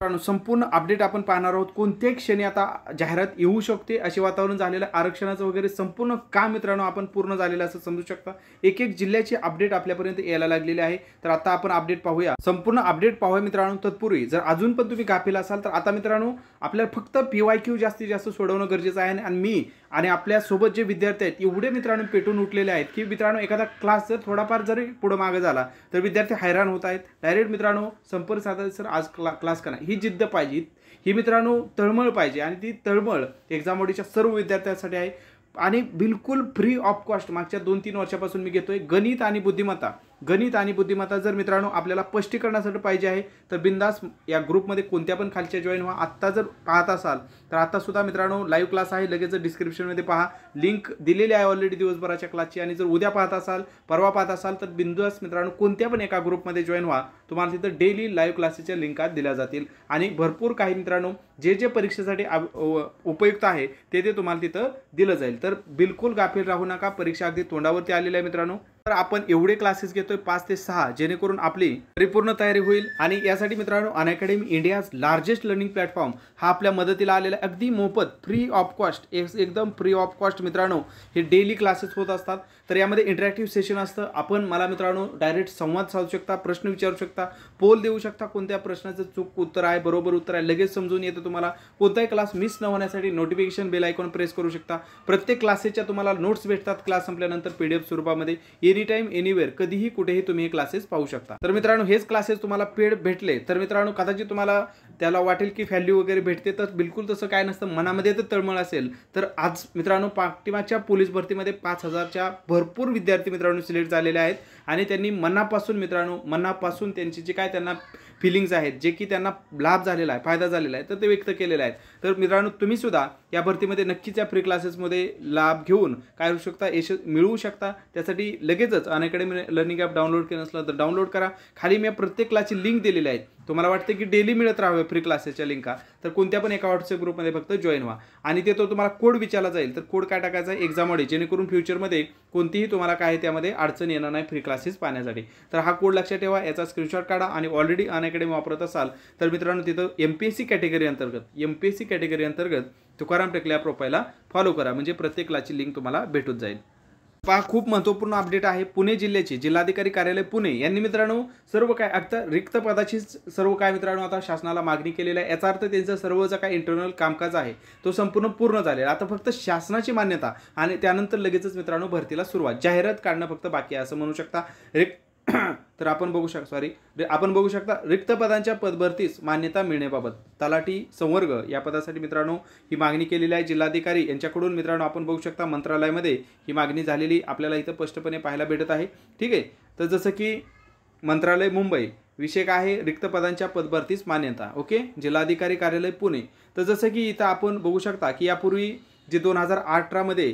मित्रांनो संपूर्ण अपडेट आपण पाहणार आहोत कोणत्याही क्षणी आता जाहिरात येऊ शकते असे वातावरण झालेलं आरक्षणाचं वगैरे संपूर्ण काम मित्रांनो आपण पूर्ण झालेलं असं समजू शकता एक एक जिल्ह्याचे अपडेट आपल्यापर्यंत यायला लागलेले आहे तर आता आपण अपडेट पाहूया संपूर्ण अपडेट पाहूया मित्रांनो तत्पूर्वी जर अजून पण तुम्ही गाफील असाल तर आता मित्रांनो आपल्याला फक्त पी वाय क्यू जास्तीत जास्त सोडवणं गरजेचं आहे आणि मी आणि आपल्यासोबत जे विद्यार्थी आहेत एवढे मित्रांनो पेटून उठलेले आहेत की मित्रांनो एखादा क्लास जर थोडाफार जरी पुढं मागे झाला तर विद्यार्थी हैराण होत आहेत डायरेक्ट मित्रांनो संपर्क साधा सर आज क्ला क्लास करा ही जिद्द पाहिजे ही मित्रांनो तळमळ पाहिजे आणि ती तळमळ एक्झाम ओडीच्या सर्व विद्यार्थ्यांसाठी आहे आणि बिलकुल फ्री ऑफ कॉस्ट मागच्या दोन तीन वर्षापासून मी घेतोय गणित आणि बुद्धिमत्ता गणित आणि बुद्धिमत्ता जर मित्रांनो आपल्याला स्पष्टीकरणासाठी पाहिजे आहे तर बिंदास या ग्रुपमध्ये कोणत्या पण खालच्या जॉईन व्हा आत्ता जर पाहत असाल तर आत्तासुद्धा मित्रांनो लाईव्ह क्लास आहे लगेच डिस्क्रिप्शनमध्ये पहा लिंक दिलेली आहे ऑलरेडी दिवसभराच्या क्लासची आणि जर उद्या पाहत असाल परवा पाहत असाल तर बिंदास मित्रांनो कोणत्या पण एका ग्रुपमध्ये जॉईन व्हा तुम्हाला तिथं डेली लाईव्ह क्लासेसच्या लिंकात दिल्या जातील आणि भरपूर काही मित्रांनो जे जे परीक्षेसाठी उपयुक्त आहे ते ते तुम्हाला तिथं दिलं जाईल तर बिलकुल गाफील राहू नका परीक्षा अगदी तोंडावरती आलेल्या आहे मित्रांनो तर आपण एवढे क्लासेस घेतोय पाच ते सहा जेणेकरून आपली परिपूर्ण तयारी होईल आणि यासाठी मित्रांनो Unacademy India's largest learning platform हा आपल्या मदतीला आलेला अगदी मोफत फ्री ऑफ कॉस्ट एकदम फ्री ऑफ कॉस्ट मित्रांनो हे डेली क्लासेस होत असतात तर यामध्ये इंटरॅक्टिव्ह सेशन असतं आपण मला मित्रांनो डायरेक्ट संवाद साधू शकता प्रश्न विचारू शकता पोल देऊ शकता कोणत्या प्रश्नाचं चूक उत्तर आहे बरोबर उत्तर आहे लगेच समजून येतं तुम्हाला कोणताही क्लास मिस न होण्यासाठी नोटिफिकेशन बेल आयकॉन प्रेस करू शकता प्रत्येक क्लासेसच्या तुम्हाला नोट्स भेटतात क्लास संपल्यानंतर पीडीएफ स्वरूपामध्ये एनी टाइम एनिवेअर कधीही कुठेही तुम्ही हे क्लासेस पाहू शकता तर मित्रांनो हेच क्लासेस तुम्हाला पेड भेटले तर मित्रांनो कदाचित तुम्हाला त्याला वाटेल की व्हॅल्यू वगैरे भेटते तर बिलकुल तसं काय नसतं मनामध्ये तर तळमळ असेल तर आज मित्रांनो पाठिमाच्या पोलीस भरतीमध्ये पाच हजारच्या भरपूर विद्यार्थी मित्रांनो सिलेक्ट झालेले आहेत आणि त्यांनी मनापासून मित्रांनो मनापासून त्यांची जी काय त्यांना फिलिंग्स आहेत जे की त्यांना लाभ झालेला आहे फायदा झालेला आहे तर ते व्यक्त केलेले आहेत तर मित्रांनो तुम्हीसुद्धा या भरतीमध्ये नक्कीच या फ्री क्लासेसमध्ये लाभ घेऊन काय होऊ शकता यश मिळवू शकता त्यासाठी लगेचच अनेकडे लर्निंग ॲप डाउनलोड केलं असलं तर डाउनलोड करा खाली मी प्रत्येक क्लासची लिंक दिलेली आहे तुम्हाला वाटतं की डेली मिळत राहावे फ्री क्लासेसच्या लिंका तर कोणत्या पण एका व्हॉट्सअप ग्रुपमध्ये फक्त जॉईन व्हा आणि ते तो तुम्हाला कोड विचारला जाईल तर कोड काय टाकायचा आहे एक्झाममध्ये जेणेकरून फ्युचरमध्ये कोणतीही तुम्हाला काय त्यामध्ये अडचण येणार नाही फ्री क्लासेस पाहण्यासाठी तर हा कोड लक्षात ठेवा याचा स्क्रीनशॉट काढा आणि ऑलरेडी अनअकॅडमी वापरत असाल तर मित्रांनो तिथं M P S C category अंतर्गत M P S C category अंतर्गत तुकाराम टेकल्या प्रोफाईलला फॉलो करा म्हणजे प्रत्येक क्लासची लिंक तुम्हाला भेटून जाईल पहा खूप महत्त्वपूर्ण अपडेट आहे पुणे जिल्ह्याचे जिल्हाधिकारी कार्यालय पुणे यांनी मित्रांनो सर्व काय आता रिक्त पदाची सर्व काय मित्रांनो आता शासनाला मागणी केलेली आहे याचा अर्थ त्यांचं सर्व जो काय इंटरनल कामकाज आहे तो संपूर्ण पूर्ण झालेला आता फक्त शासनाची मान्यता आणि त्यानंतर लगेचच मित्रांनो भरतीला सुरुवात जाहिरात काढणं फक्त बाकी आहे असं म्हणू शकता रिक्त तर आपण बघू शक सॉरी आपण बघू शकता रिक्त पदांच्या पदभरतीस मान्यता मिळण्याबाबत तलाठी संवर्ग या पदासाठी मित्रांनो ही मागणी केलेली आहे जिल्हाधिकारी यांच्याकडून मित्रांनो आपण बघू शकता मंत्रालयामध्ये ही मागणी झालेली आपल्याला इथं स्पष्टपणे पाहायला भेटत आहे ठीक आहे तर जसं की मंत्रालय मुंबई विषय काय आहे रिक्त पदांच्या पदभरतीस मान्यता ओके जिल्हाधिकारी कार्यालय पुणे तर जसं की इथं आपण बघू शकता की यापूर्वी जी दोन हजार अठरामध्ये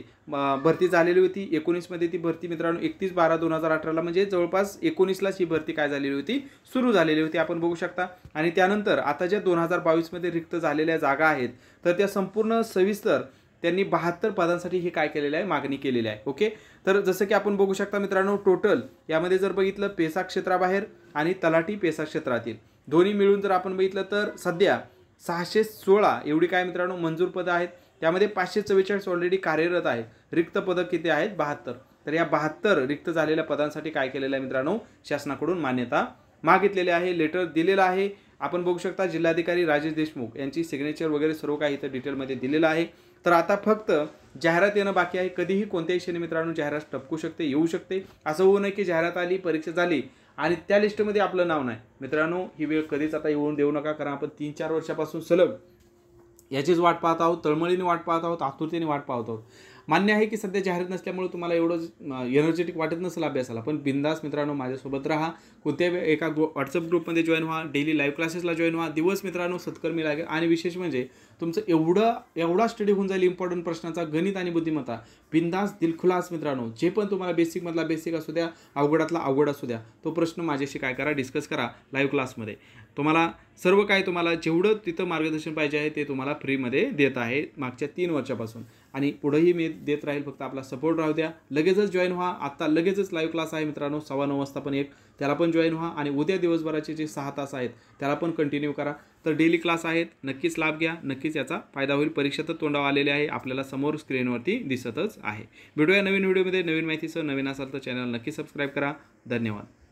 भरती झालेली होती एकोणीसमध्ये ती भरती मित्रांनो एकतीस बारा दोन हजार अठराला म्हणजे जवळपास एकोणीसलाच ही भरती काय झालेली होती सुरू झालेली होती आपण बघू शकता आणि त्यानंतर आता ज्या दोन हजार बावीसमध्ये रिक्त झालेल्या जागा आहेत तर त्या संपूर्ण सविस्तर त्यांनी बहात्तर पदांसाठी हे काय केलेलं आहे मागणी केलेली आहे ओके तर जसं की आपण बघू शकता मित्रांनो टोटल यामध्ये जर बघितलं पेसा क्षेत्राबाहेर आणि तलाठी पेसा क्षेत्रातील दोन्ही मिळून जर आपण बघितलं तर सध्या सहाशे सोळा एवढी काय मित्रांनो मंजूर पदं आहेत त्यामध्ये पाचशे चव्वेचाळीस ऑलरेडी कार्यरत आहेत रिक्त पदक किती आहेत बहात्तर तर या बहात्तर रिक्त झालेल्या पदांसाठी काय केलेलं आहे मित्रांनो शासनाकडून मान्यता मागितलेली आहे लेटर दिलेलं आहे आपण बघू शकता जिल्हाधिकारी राजेश देशमुख यांची सिग्नेचर वगैरे सर्व काही इथं डिटेलमध्ये दिलेलं आहे तर आता फक्त जाहिरात येणं बाकी आहे कधीही कोणत्याही क्षणी मित्रांनो जाहिरात टपकू शकते येऊ शकते असं होऊ नये की जाहिरात आली परीक्षा झाली आणि त्या लिस्टमध्ये आपलं नाव नाही मित्रांनो ही वेळ कधीच आता येऊन देऊ नका कारण आपण तीन चार वर्षापासून सलग याचीच वाट पाहत आहोत तळमळीने वाट पाहत आहोत आतुरतेने वाट पाहत आहोत मान्य आहे की सध्या जाहिरात नसल्यामुळे तुम्हाला एवढं एनर्जेटिक वाटत नसेल अभ्यासाला पण बिंदास मित्रांनो माझ्यासोबत राहा कोणत्याही एका ग्रु व्हॉट्सअप ग्रुपमध्ये जॉईन व्हा डेली लाईव्ह क्लासेसला जॉईन व्हा दिवस मित्रांनो सत्कर्मी लागेल आणि विशेष म्हणजे तुमचं एवढं एवढा स्टडी होऊन जाईल इम्पॉर्टंट प्रश्नाचा गणित आणि बुद्धिमत्ता बिंदास दिलखुलास मित्रांनो जे पण तुम्हाला बेसिकमधला बेसिक असू द्या अवघडातला अवघड असू द्या तो प्रश्न माझ्याशी काय करा डिस्कस करा लाईव्ह क्लासमध्ये तुम्हाला सर्व काय तुम्हाला जेवढं तिथं मार्गदर्शन पाहिजे आहे ते तुम्हाला फ्रीमध्ये देत आहे मागच्या तीन वर्षापासून आणि पुढेही मी देत राहील फक्त आपला सपोर्ट राहू द्या लगेचच जॉईन व्हा आत्ता लगेचच लाईव्ह क्लास आहे मित्रांनो सव्वा नऊ वाजता पण एक त्याला पण जॉईन व्हा आणि उद्या दिवसभराचे जे सहा तास आहेत त्याला पण कंटिन्यू करा तर डेली क्लास आहेत नक्कीच लाभ घ्या नक्कीच याचा फायदा होईल परीक्षेतच तोंडावर आलेले आहे आपल्याला समोर स्क्रीनवरती दिसतच आहे भेटूया नवीन व्हिडिओमध्ये नवीन माहितीसह नवीन असाल तर चॅनल नक्की सबस्क्राईब करा धन्यवाद